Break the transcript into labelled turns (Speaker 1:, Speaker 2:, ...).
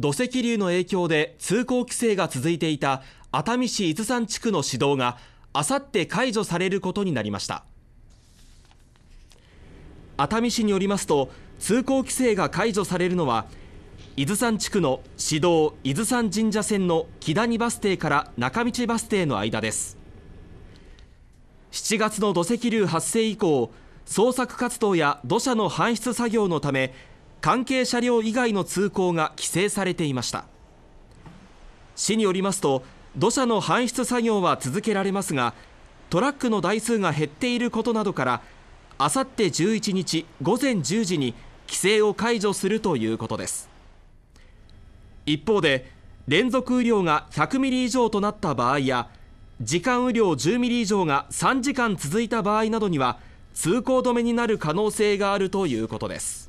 Speaker 1: 土石流の影響で通行規制が続いていた熱海市伊豆山地区の市道があさって解除されることになりました熱海市によりますと通行規制が解除されるのは伊豆山地区の市道伊豆山神社線の木谷バス停から中道バス停の間です7月の土石流発生以降捜索活動や土砂の搬出作業のため関係車両以外の通行が規制されていました市によりますと土砂の搬出作業は続けられますがトラックの台数が減っていることなどからあさって11日午前10時に規制を解除するということです一方で連続雨量が100ミリ以上となった場合や時間雨量10ミリ以上が3時間続いた場合などには通行止めになる可能性があるということです